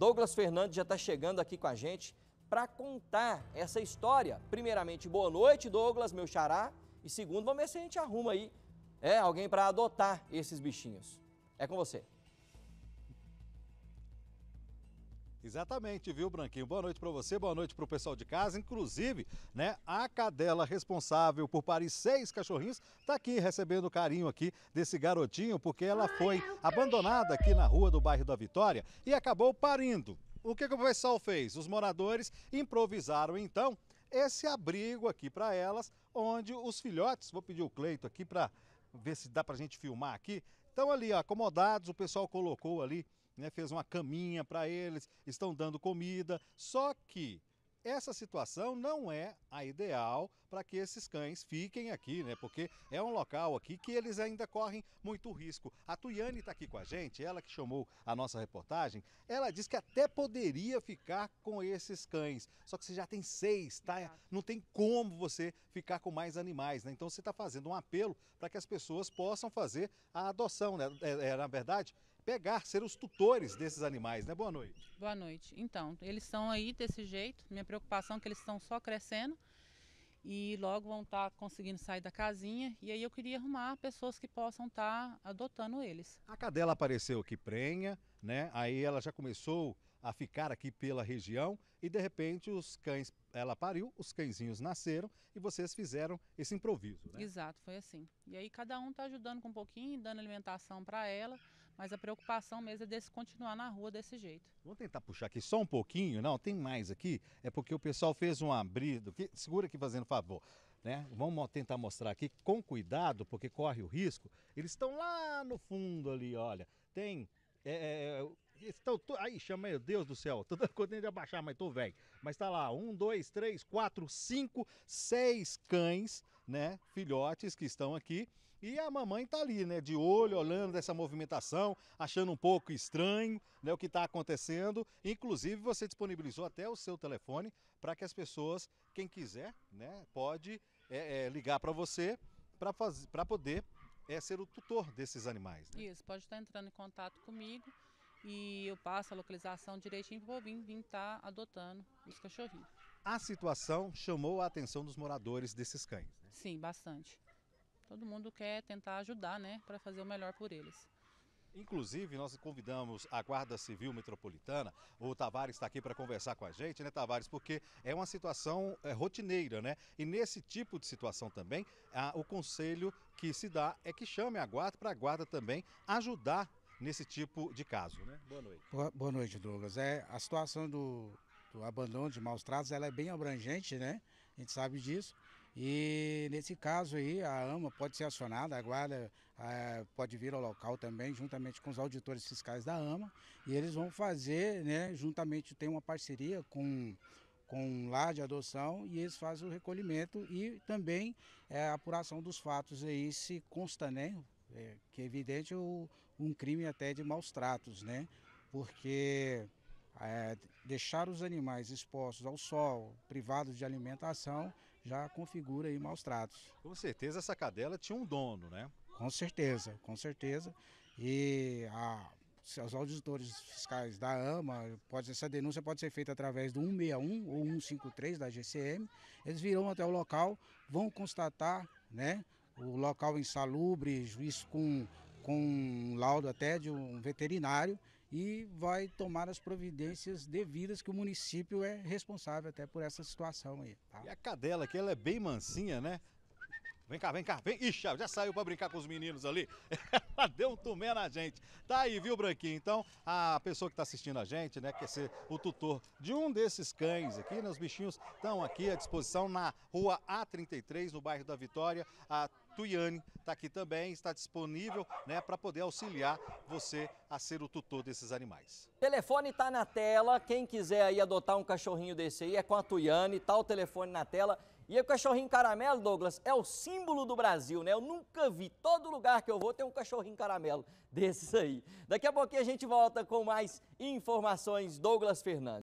Douglas Fernandes já está chegando aqui com a gente para contar essa história. Primeiramente, boa noite, Douglas, meu xará. E segundo, vamos ver se a gente arruma aí é, alguém para adotar esses bichinhos. É com você. Exatamente, viu, Branquinho? Boa noite para você, boa noite para o pessoal de casa. Inclusive, né, a cadela responsável por parir seis cachorrinhos está aqui recebendo o carinho aqui desse garotinho, porque ela foi abandonada aqui na rua do bairro da Vitória e acabou parindo. O que, que o pessoal fez? Os moradores improvisaram então esse abrigo aqui para elas, onde os filhotes, vou pedir o Cleito aqui para ver se dá para a gente filmar aqui, estão ali ó, acomodados, o pessoal colocou ali né, fez uma caminha para eles, estão dando comida. Só que essa situação não é a ideal para que esses cães fiquem aqui, né? Porque é um local aqui que eles ainda correm muito risco. A Tuiane está aqui com a gente, ela que chamou a nossa reportagem. Ela diz que até poderia ficar com esses cães, só que você já tem seis, tá? Não tem como você ficar com mais animais, né? Então você está fazendo um apelo para que as pessoas possam fazer a adoção, né? É, é, na verdade, pegar, ser os tutores desses animais, né? Boa noite. Boa noite. Então, eles estão aí desse jeito. Minha preocupação é que eles estão só crescendo e logo vão estar tá conseguindo sair da casinha. E aí eu queria arrumar pessoas que possam estar tá adotando eles. A cadela apareceu aqui prenha, né? Aí ela já começou a ficar aqui pela região e de repente os cães, ela pariu, os cãezinhos nasceram e vocês fizeram esse improviso, né? Exato, foi assim. E aí cada um está ajudando com um pouquinho, dando alimentação para ela. Mas a preocupação mesmo é desse continuar na rua desse jeito. Vou tentar puxar aqui só um pouquinho, não, tem mais aqui. É porque o pessoal fez um abrido. segura aqui fazendo favor. Né? Vamos tentar mostrar aqui com cuidado, porque corre o risco. Eles estão lá no fundo ali, olha. Tem é, é, é Estão to... Aí, chama, meu Deus do céu, tô contente de abaixar, mas tô velho. Mas tá lá, um, dois, três, quatro, cinco, seis cães, né? Filhotes que estão aqui. E a mamãe tá ali, né? De olho, olhando essa movimentação, achando um pouco estranho, né? O que tá acontecendo. Inclusive, você disponibilizou até o seu telefone para que as pessoas, quem quiser, né? Pode é, é, ligar para você para para poder é ser o tutor desses animais. Né? Isso, pode estar entrando em contato comigo e eu passo a localização direitinho para o povinho estar tá adotando os cachorrinhos. A situação chamou a atenção dos moradores desses cães? Né? Sim, bastante. Todo mundo quer tentar ajudar, né, para fazer o melhor por eles. Inclusive, nós convidamos a Guarda Civil Metropolitana, o Tavares está aqui para conversar com a gente, né, Tavares? Porque é uma situação é, rotineira, né? E nesse tipo de situação também, a, o conselho que se dá é que chame a Guarda para a Guarda também ajudar nesse tipo de caso. Né? Boa noite. Boa, boa noite, Douglas. É, a situação do, do abandono de maus tratos ela é bem abrangente, né? A gente sabe disso. E nesse caso aí, a AMA pode ser acionada, a guarda pode vir ao local também, juntamente com os auditores fiscais da AMA, e eles vão fazer, né, juntamente tem uma parceria com com um de adoção e eles fazem o recolhimento e também é, a apuração dos fatos aí se consta, né, é, que é evidente o, um crime até de maus tratos, né? Porque é, deixar os animais expostos ao sol, privados de alimentação, já configura aí maus tratos. Com certeza essa cadela tinha um dono, né? Com certeza, com certeza. E a, os auditores fiscais da AMA, pode, essa denúncia pode ser feita através do 161 ou 153 da GCM. Eles virão até o local, vão constatar né, o local insalubre, juiz com, com um laudo até de um veterinário e vai tomar as providências devidas que o município é responsável até por essa situação aí. Tá? E a cadela aqui, ela é bem mansinha, né? Vem cá, vem cá, vem. Ixi, já saiu para brincar com os meninos ali. Ela deu um tumé na gente. Tá aí, viu, Branquinho? Então, a pessoa que está assistindo a gente, né, quer ser o tutor de um desses cães aqui, né? Os bichinhos estão aqui à disposição na rua A33, no bairro da Vitória. A Tuiane está aqui também, está disponível né, para poder auxiliar você a ser o tutor desses animais. O telefone está na tela, quem quiser aí adotar um cachorrinho desse aí é com a Tuiane, está o telefone na tela e o cachorrinho caramelo, Douglas, é o símbolo do Brasil, né? Eu nunca vi. Todo lugar que eu vou tem um cachorrinho caramelo desses aí. Daqui a pouquinho a gente volta com mais informações. Douglas Fernandes.